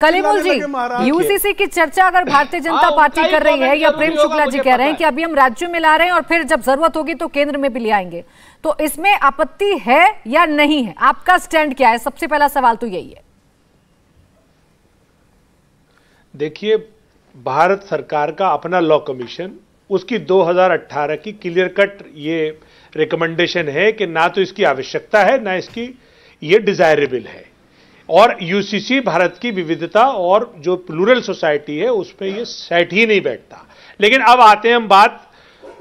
कलीमुल जी UCC की चर्चा अगर भारतीय जनता पार्टी कर रही है या प्रेम शुक्ला जी कह रहे हैं कि अभी हम राज्यों में ला रहे हैं और फिर जब जरूरत होगी तो केंद्र में भी ले आएंगे तो इसमें आपत्ति है या नहीं है आपका स्टैंड क्या है सबसे पहला सवाल तो यही है देखिए भारत सरकार का अपना लॉ कमीशन उसकी 2018 की क्लियर कट ये रिकमेंडेशन है कि ना तो इसकी आवश्यकता है ना इसकी ये डिजायरेबल है और यूसीसी भारत की विविधता और जो प्लूरल सोसाइटी है उस पर यह सेट ही नहीं बैठता लेकिन अब आते हैं हम बात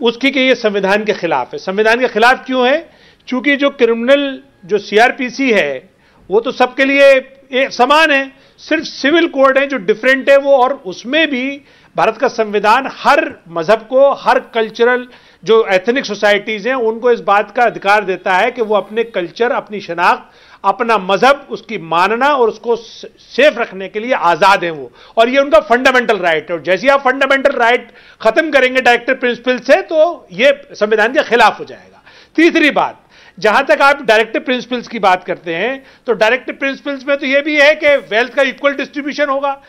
उसकी कि ये संविधान के खिलाफ है संविधान के खिलाफ क्यों है चूंकि जो क्रिमिनल जो सीआरपीसी है वो तो सबके लिए समान है सिर्फ सिविल कोड है जो डिफरेंट है वो और उसमें भी भारत का संविधान हर मजहब को हर कल्चरल जो एथनिक सोसाइटीज़ हैं उनको इस बात का अधिकार देता है कि वो अपने कल्चर अपनी शनाख्त अपना मजहब उसकी मानना और उसको सेफ रखने के लिए आज़ाद हैं वो और ये उनका फंडामेंटल राइट है और जैसे आप फंडामेंटल राइट ख़त्म करेंगे डायरेक्टर प्रिंसिपल से तो ये संविधान के खिलाफ हो जाएगा तीसरी बात जहां तक आप डायरेक्टिव प्रिंसिपल्स की बात करते हैं तो डायरेक्टिव प्रिंसिपल्स में तो यह भी है कि वेल्थ का इक्वल डिस्ट्रीब्यूशन होगा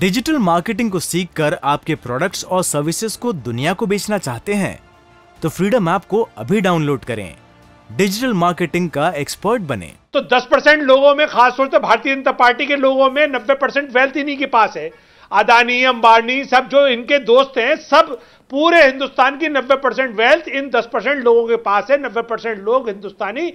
डिजिटल मार्केटिंग को सीखकर आपके प्रोडक्ट्स और सर्विसेज को दुनिया को बेचना चाहते हैं तो फ्रीडम ऐप को अभी डाउनलोड करें डिजिटल मार्केटिंग का एक्सपर्ट बने तो 10 परसेंट लोगों में खासतौर से भारतीय जनता पार्टी के लोगों में 90 परसेंट वेल्थ इन्हीं के पास है अदानी अंबानी सब जो इनके दोस्त हैं सब पूरे हिंदुस्तान की 90 परसेंट वेल्थ इन 10 परसेंट लोगों के पास है 90 परसेंट लोग हिंदुस्तानी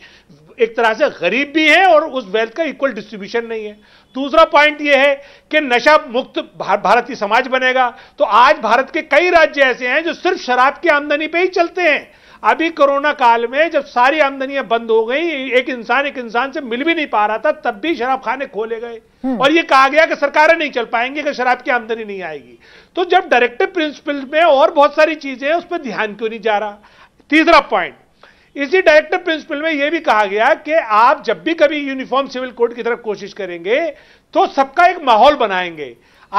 एक तरह से गरीब भी हैं और उस वेल्थ का इक्वल डिस्ट्रीब्यूशन नहीं है दूसरा पॉइंट यह है कि नशा मुक्त भारतीय समाज बनेगा तो आज भारत के कई राज्य ऐसे हैं जो सिर्फ शराब की आमदनी पर ही चलते हैं अभी कोरोना काल में जब सारी आमदनियां बंद हो गई एक इंसान एक इंसान से मिल भी नहीं पा रहा था तब भी शराब खाने खोले गए हम्म। और ये कहा गया कि सरकारें नहीं चल पाएंगी कि शराब की आमदनी नहीं आएगी तो जब डायरेक्टिव प्रिंसिपल में और बहुत सारी चीजें हैं उस पर ध्यान क्यों नहीं जा रहा तीसरा पॉइंट इसी डायरेक्टिव प्रिंसिपल में यह भी कहा गया कि आप जब भी कभी यूनिफॉर्म सिविल कोड की तरफ कोशिश करेंगे तो सबका एक माहौल बनाएंगे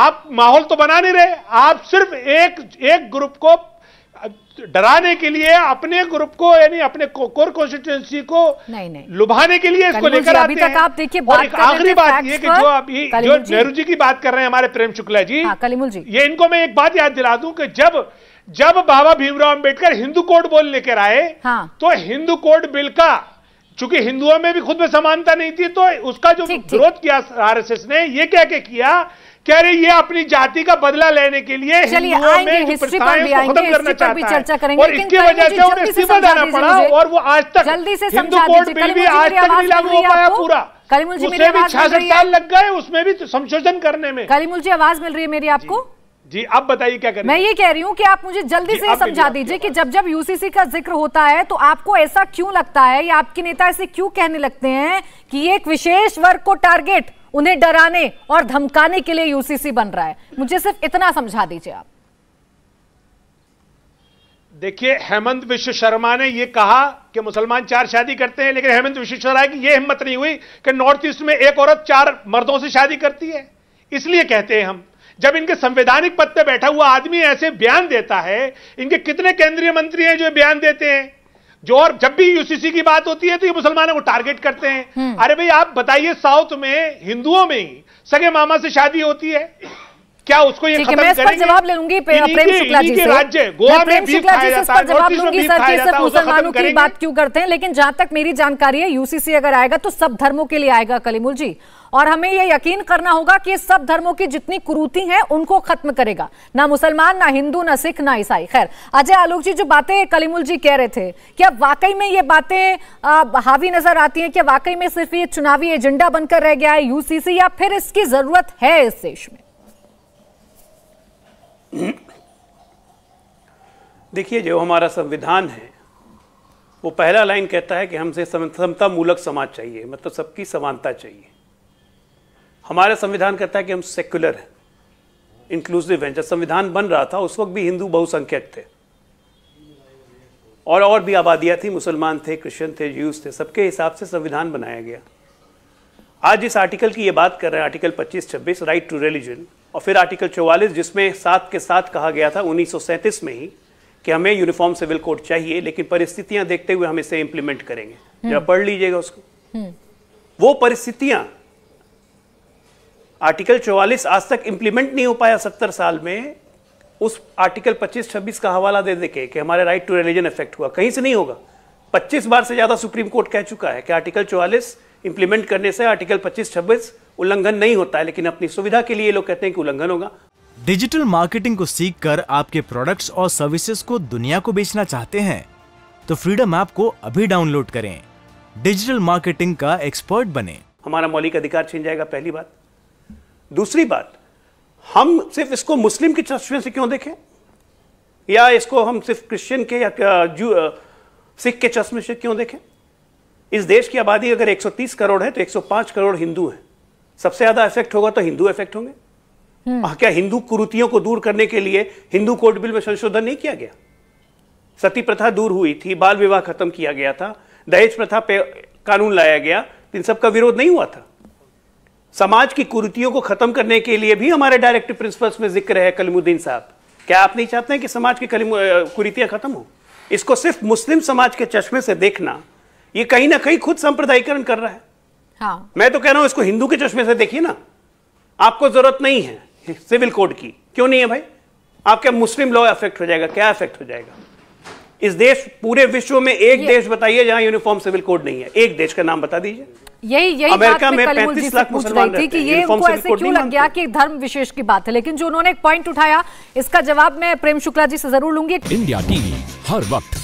आप माहौल तो बना नहीं रहे आप सिर्फ एक एक ग्रुप को डराने के लिए अपने ग्रुप को यानी अपने कोर कॉन्स्टिट्युएंसी को नहीं नहीं लुभाने के लिए इसको लेकर आते हैं आप देखिए आखिरी बात ये कि जो अभी जो नेहरू जी की बात कर रहे हैं हमारे प्रेम शुक्ला जी हाँ, कलीमुल जी ये इनको मैं एक बात याद दिला दूं कि जब जब बाबा भीमराव अंबेडकर हिंदू कोड बोल लेकर आए हाँ। तो हिंदू कोड बिल का चूंकि हिंदुओं में भी खुद में समानता नहीं थी तो उसका जो विरोध किया आरएसएस ने ये क्या के किया कह रहे ये अपनी जाति का बदला लेने के लिए हिंदुओं में खत्म करना चाहता है और इसकी वजह से उन्हें इस्तीफा देना पड़ा और वो आज तक हिंदू कोर्ट बिल भी आज तक नहीं लागू हो पाया पूरा करीमुल भी मेरी साल लग गए उसमें भी तो संशोधन करने में करीमुल जी आवाज मिल रही है मेरी आपको जी आप बताइए क्या करें मैं ये कह रही हूँ कि आप मुझे जल्दी से समझा दीजिए कि जब जब यूसीसी का जिक्र होता है तो आपको ऐसा क्यों लगता है या आपके नेता ऐसे क्यों कहने लगते हैं कि एक विशेष वर्ग को टारगेट उन्हें डराने और धमकाने के लिए यूसीसी बन रहा है मुझे सिर्फ इतना समझा दीजिए आप देखिए हेमंत विश्व शर्मा ने यह कहा कि मुसलमान चार शादी करते हैं लेकिन हेमंत विश्व शर्मा की यह हिम्मत नहीं हुई कि नॉर्थ ईस्ट में एक औरत चार मर्दों से शादी करती है इसलिए कहते हैं हम जब इनके संवैधानिक पद पर बैठा हुआ आदमी ऐसे बयान देता है इनके कितने केंद्रीय मंत्री हैं जो बयान देते हैं जो और जब भी यूसीसी की बात होती है तो ये मुसलमानों को टारगेट करते हैं हम्म। अरे भाई आप बताइए साउथ में हिंदुओं में ही सगे मामा से शादी होती है क्या उसको ये खत्म करेंगे जवाब लूंगी प्रेम शुक्ला जी से राज्य गोवा में बीफ खाया जाता है जवाब लूंगी सर जी सिर्फ मुसलमानों की बात क्यों करते हैं लेकिन जहां तक मेरी जानकारी है यूसीसी अगर आएगा तो सब धर्मों के लिए आएगा कलीमुल जी और हमें यह यकीन करना होगा कि सब धर्मों की जितनी कुरूति हैं उनको खत्म करेगा ना मुसलमान ना हिंदू ना सिख ना ईसाई खैर अजय आलोक जी जो बातें कलीमुल जी कह रहे थे क्या वाकई में ये बातें हावी नजर आती हैं क्या वाकई में सिर्फ ये चुनावी एजेंडा बनकर रह गया है यूसीसी या फिर इसकी जरूरत है इस देश में देखिए जो हमारा संविधान है वो पहला लाइन कहता है कि हमसे समता मूलक समाज चाहिए मतलब सबकी समानता चाहिए हमारा संविधान कहता है कि हम सेक्युलर हैं इंक्लूसिव हैं जब संविधान बन रहा था उस वक्त भी हिंदू बहुसंख्यक थे और और भी आबादियाँ थी मुसलमान थे क्रिश्चियन थे यूज थे सबके हिसाब से संविधान बनाया गया आज इस आर्टिकल की ये बात कर रहे हैं आर्टिकल 25-26 राइट टू रिलीजन और फिर आर्टिकल 44 जिसमें साथ के साथ कहा गया था उन्नीस में ही कि हमें यूनिफॉर्म सिविल कोड चाहिए लेकिन परिस्थितियां देखते हुए हम इसे इंप्लीमेंट करेंगे हम्म। जरा पढ़ लीजिएगा उसको हम्म। वो परिस्थितियां आर्टिकल 44 आज तक इंप्लीमेंट नहीं हो पाया सत्तर साल में उस आर्टिकल 25-26 का हवाला दे दे के कि हमारे राइट टू रिलीजन इफेक्ट हुआ कहीं से नहीं होगा 25 बार से ज्यादा सुप्रीम कोर्ट कह चुका है कि आर्टिकल 44 इंप्लीमेंट करने से आर्टिकल 25-26 उल्लंघन नहीं होता है लेकिन अपनी सुविधा के लिए लोग कहते हैं कि उल्लंघन होगा डिजिटल मार्केटिंग को सीखकर आपके प्रोडक्ट्स और सर्विसेज को दुनिया को बेचना चाहते हैं तो फ्रीडम ऐप को अभी डाउनलोड करें डिजिटल मार्केटिंग का एक्सपर्ट बने हमारा मौलिक अधिकार छीन जाएगा पहली बात दूसरी बात हम सिर्फ इसको मुस्लिम की चश्मे से क्यों देखें या इसको हम सिर्फ क्रिश्चियन के या सिख के चश्मे से क्यों देखें इस देश की आबादी अगर 130 करोड़ है तो 105 करोड़ हिंदू हैं सबसे ज्यादा इफेक्ट होगा तो हिंदू इफेक्ट होंगे हम्म। हाँ, क्या हिंदू कुरुतियों को दूर करने के लिए हिंदू कोर्ट बिल में संशोधन नहीं किया गया सती प्रथा दूर हुई थी बाल विवाह खत्म किया गया था दहेज प्रथा पे कानून लाया गया इन सब का विरोध नहीं हुआ था समाज की कुरुतियों को खत्म करने के लिए भी हमारे डायरेक्टिव प्रिंसिपल्स में जिक्र है कलीमुद्दीन साहब क्या आप नहीं चाहते हैं कि समाज की कुरीतियां खत्म हो इसको सिर्फ मुस्लिम समाज के चश्मे से देखना ये कहीं ना कहीं खुद संप्रदायीकरण कर रहा है हाँ। मैं तो कह रहा हूं इसको हिंदू के चश्मे से देखिए ना आपको जरूरत नहीं है सिविल कोड की क्यों नहीं है भाई आपका मुस्लिम लॉ अफेक्ट हो जाएगा क्या अफेक्ट हो जाएगा इस देश पूरे विश्व में एक देश बताइए जहां यूनिफॉर्म सिविल कोड नहीं है एक देश का नाम बता दीजिए यही यही अमेरिका में पैंतीस लाख मुसलमान थी कि ये उनको ऐसे क्यों लग गया कि धर्म विशेष की बात है लेकिन जो उन्होंने एक पॉइंट उठाया इसका जवाब मैं प्रेम शुक्ला जी से जरूर लूंगी इंडिया टीवी हर वक्त